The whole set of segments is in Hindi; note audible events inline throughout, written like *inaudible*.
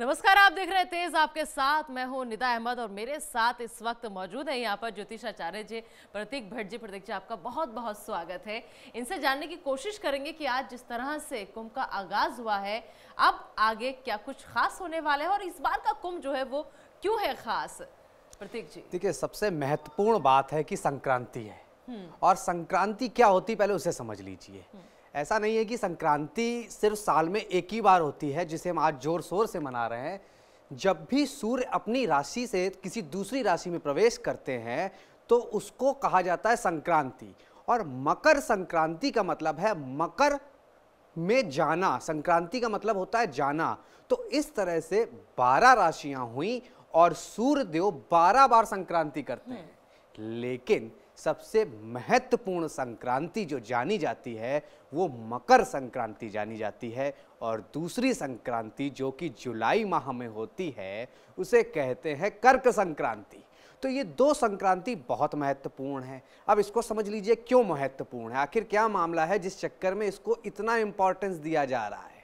नमस्कार आप देख रहे हैं तेज आपके साथ मैं हूं निदा अहमद और मेरे साथ इस वक्त मौजूद है यहाँ पर ज्योतिषाचार्य जी प्रतीक भट्ट जी प्रतीक जी आपका बहुत बहुत स्वागत है इनसे जानने की कोशिश करेंगे कि आज जिस तरह से कुंभ का आगाज हुआ है अब आगे क्या कुछ खास होने वाला है और इस बार का कुंभ जो है वो क्यों है खास प्रतीक जी देखिये सबसे महत्वपूर्ण बात है कि संक्रांति है हम्म। और संक्रांति क्या होती पहले उसे समझ लीजिए हम्म। ऐसा नहीं है कि संक्रांति सिर्फ साल में एक ही बार होती है जिसे हम आज जोर शोर से मना रहे हैं जब भी सूर्य अपनी राशि से किसी दूसरी राशि में प्रवेश करते हैं तो उसको कहा जाता है संक्रांति और मकर संक्रांति का मतलब है मकर में जाना संक्रांति का मतलब होता है जाना तो इस तरह से बारह राशियां हुई और सूर्यदेव बारह बार संक्रांति करते हम्म। हैं लेकिन सबसे महत्वपूर्ण संक्रांति जो जानी जाती है वो मकर संक्रांति जानी जाती है और दूसरी संक्रांति जो कि जुलाई माह में होती है उसे कहते हैं कर्क संक्रांति तो ये दो संक्रांति बहुत महत्वपूर्ण है अब इसको समझ लीजिए क्यों महत्वपूर्ण है आखिर क्या मामला है जिस चक्कर में इसको इतना इम्पोर्टेंस दिया जा रहा है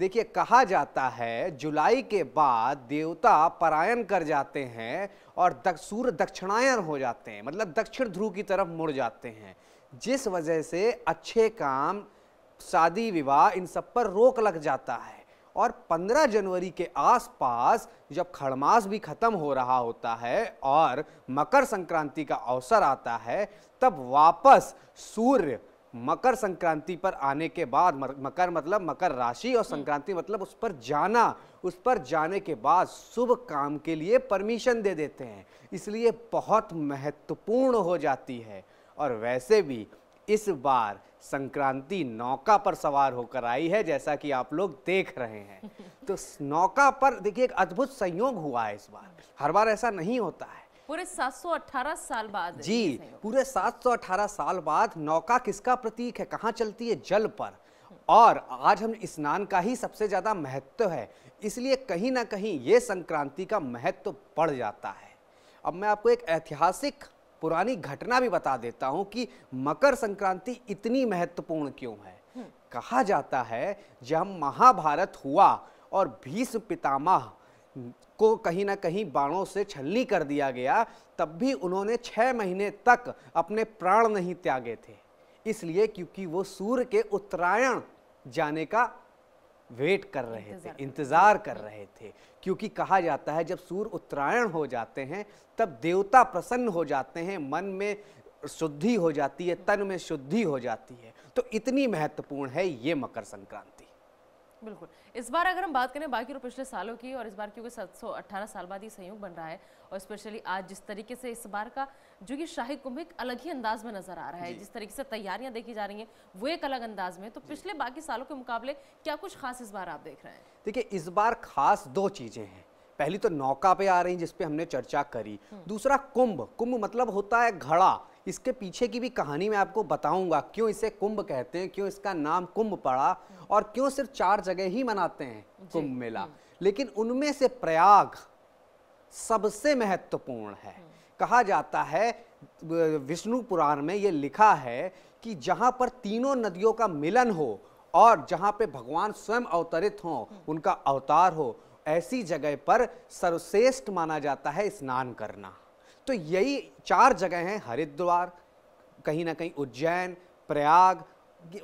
देखिए कहा जाता है जुलाई के बाद देवता परायण कर जाते हैं और दक, सूर्य दक्षिणायन हो जाते हैं मतलब दक्षिण ध्रुव की तरफ मुड़ जाते हैं जिस वजह से अच्छे काम शादी विवाह इन सब पर रोक लग जाता है और 15 जनवरी के आसपास जब खड़मास भी खत्म हो रहा होता है और मकर संक्रांति का अवसर आता है तब वापस सूर्य मकर संक्रांति पर आने के बाद मकर मतलब मकर राशि और हम्म। संक्रांति मतलब उस पर जाना उस पर जाने के बाद शुभ काम के लिए परमिशन दे देते हैं इसलिए बहुत महत्वपूर्ण हो जाती है और वैसे भी इस बार संक्रांति नौका पर सवार होकर आई है जैसा कि आप लोग देख रहे हैं *laughs* तो नौका पर देखिए एक अद्भुत संयोग हुआ है इस बार हर बार ऐसा नहीं होता है पूरे 718 साल बाद जी पूरे 718 साल बाद नौका किसका प्रतीक है कहाँ चलती है जल पर और आज हम स्नान का ही सबसे ज़्यादा महत्व है इसलिए कहीं ना कहीं ये संक्रांति का महत्व बढ़ जाता है अब मैं आपको एक ऐतिहासिक पुरानी घटना भी बता देता हूँ कि मकर संक्रांति इतनी महत्वपूर्ण क्यों है हम्म। कहा जाता है जब महाभारत हुआ और भीष्म पितामह को कहीं ना कहीं बाणों से छलनी कर दिया गया तब भी उन्होंने छः महीने तक अपने प्राण नहीं त्यागे थे इसलिए क्योंकि वो सूर्य के उत्तरायण जाने का वेट कर रहे थे इंतजार कर रहे थे क्योंकि कहा जाता है जब सूर्य उत्तरायण हो जाते हैं तब देवता प्रसन्न हो जाते हैं मन में शुद्धि हो जाती है तन में शुद्धि हो जाती है तो इतनी महत्वपूर्ण है ये मकर संक्रांति बिल्कुल इस बार अगर हम बात करें बाकी पिछले सालों की और इस बार क्योंकि 718 साल बाद ये संयोग बन रहा है और स्पेशली आज जिस तरीके से इस बार का जो कि शाही कुंभ एक अलग ही अंदाज में नजर आ रहा है जिस तरीके से तैयारियां देखी जा रही हैं वो एक अलग अंदाज में तो पिछले बाकी सालों के मुकाबले क्या कुछ खास इस बार आप देख रहे हैं देखिए इस बार खास दो चीजें हैं पहली तो नौका पे आ रही जिसपे हमने चर्चा करी हम्म। दूसरा कुंभ कुंभ मतलब होता है घड़ा इसके पीछे की भी कहानी मैं आपको बताऊंगा क्यों इसे कुंभ कहते हैं क्यों इसका नाम कुंभ पड़ा और क्यों सिर्फ चार जगह ही मनाते हैं कुंभ मेला हम्म। लेकिन उनमें से प्रयाग सबसे महत्वपूर्ण है हम्म। कहा जाता है विष्णु पुराण में ये लिखा है कि जहाँ पर तीनों नदियों का मिलन हो और जहाँ पे भगवान स्वयं अवतरित हो हम्म। उनका अवतार हो ऐसी जगह पर सर्वश्रेष्ठ माना जाता है स्नान करना तो यही चार जगह हैं हरिद्वार कहीं ना कहीं उज्जैन प्रयाग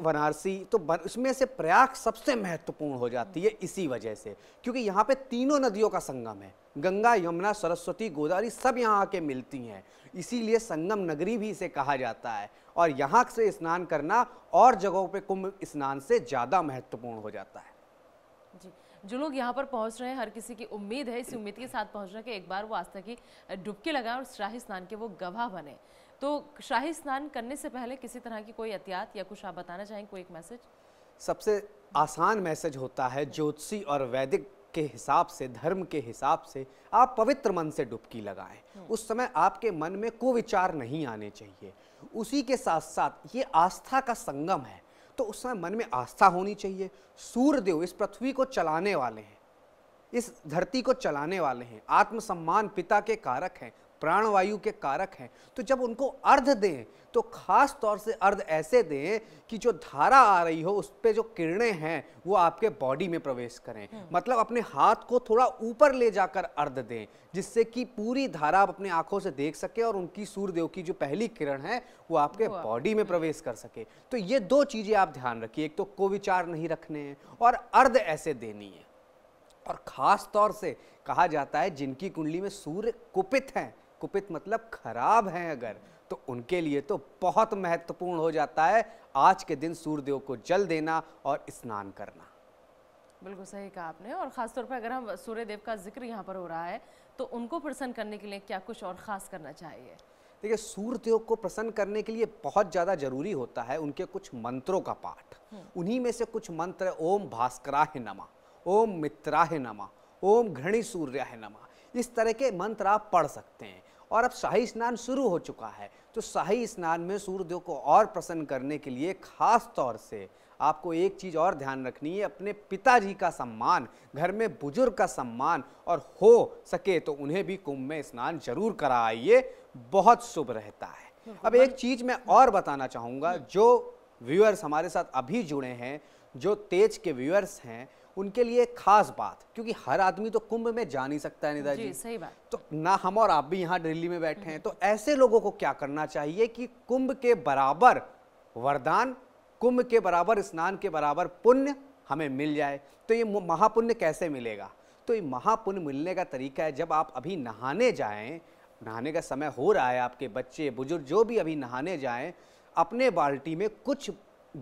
वाराणसी तो उसमें से प्रयाग सबसे महत्वपूर्ण हो जाती है इसी वजह से क्योंकि यहाँ पे तीनों नदियों का संगम है गंगा यमुना सरस्वती गोदावरी सब यहाँ आके मिलती हैं इसीलिए संगम नगरी भी इसे कहा जाता है और यहाँ से स्नान करना और जगहों पे कुंभ स्नान से ज़्यादा महत्वपूर्ण हो जाता है जो लोग यहाँ पर पहुँच रहे हैं हर किसी की उम्मीद है इसी उम्मीद के साथ पहुँच रहे हैं कि एक बार वो आस्था की डुबकी लगाए और शाही स्नान के वो गवाह बने तो शाही स्नान करने से पहले किसी तरह की कोई एहतियात या कुछ आप बताना चाहेंगे कोई एक मैसेज सबसे आसान मैसेज होता है ज्योतिषी और वैदिक के हिसाब से धर्म के हिसाब से आप पवित्र मन से डुबकी लगाएं हम्म। उस समय आपके मन में विचार नहीं आने चाहिए उसी के साथ साथ ये आस्था का संगम है तो उस समय मन में आस्था होनी चाहिए सूर्यदेव इस पृथ्वी को चलाने वाले हैं इस धरती को चलाने वाले हैं आत्मसम्मान पिता के कारक हैं प्राणवायु के कारक हैं तो जब उनको अर्ध दें तो खास तौर से अर्ध ऐसे दें कि जो धारा आ रही हो उस पर जो किरणें हैं वो आपके बॉडी में प्रवेश करें हम्म। मतलब अपने हाथ को थोड़ा ऊपर ले जाकर अर्ध दें जिससे कि पूरी धारा आप अपने आंखों से देख सके और उनकी सूर्यदेव की जो पहली किरण है वो आपके बॉडी में हम्म। प्रवेश कर सके तो ये दो चीज़ें आप ध्यान रखिए एक तो को विचार नहीं रखने हैं और अर्ध ऐसे देनी है और ख़ास तौर से कहा जाता है जिनकी कुंडली में सूर्य कुपित हैं कुपित मतलब खराब हैं अगर तो उनके लिए तो बहुत महत्वपूर्ण हो जाता है आज के दिन सूर्यदेव को जल देना और स्नान करना बिल्कुल सही कहा आपने और ख़ासतौर पर अगर हम सूर्यदेव का जिक्र यहाँ पर हो रहा है तो उनको प्रसन्न करने के लिए क्या कुछ और ख़ास करना चाहिए देखिए सूर्यदेव को प्रसन्न करने के लिए बहुत ज़्यादा जरूरी होता है उनके कुछ मंत्रों का पाठ हम्म। उन्हीं में से कुछ मंत्र ओम है नमा ओम है नमा ओम घृणी है नमा इस तरह के मंत्र आप पढ़ सकते हैं और अब शाही स्नान शुरू हो चुका है तो शाही स्नान में सूर्यदेव को और प्रसन्न करने के लिए खास तौर से आपको एक चीज़ और ध्यान रखनी है अपने पिताजी का सम्मान घर में बुजुर्ग का सम्मान और हो सके तो उन्हें भी कुंभ में स्नान जरूर कराइए बहुत शुभ रहता है अब एक चीज़ मैं और बताना चाहूँगा जो व्यूअर्स हमारे साथ अभी जुड़े हैं जो तेज के व्यूअर्स हैं उनके लिए खास बात क्योंकि हर आदमी तो कुंभ में जा नहीं सकता है निदा जी, जी सही बात तो ना हम और आप भी यहाँ दिल्ली में बैठे हैं तो ऐसे लोगों को क्या करना चाहिए कि कुंभ के बराबर वरदान कुंभ के बराबर स्नान के बराबर पुण्य हमें मिल जाए तो ये महापुण्य कैसे मिलेगा तो ये महापुण्य मिलने का तरीका है जब आप अभी नहाने जाएं नहाने का समय हो रहा है आपके बच्चे बुजुर्ग जो भी अभी नहाने जाएं अपने बाल्टी में कुछ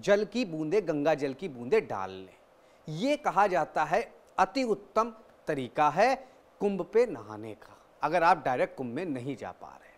जल की बूंदे गंगा जल की बूंदे डाल लें ये कहा जाता है अति उत्तम तरीका है कुंभ पे नहाने का अगर आप डायरेक्ट कुंभ में नहीं जा पा रहे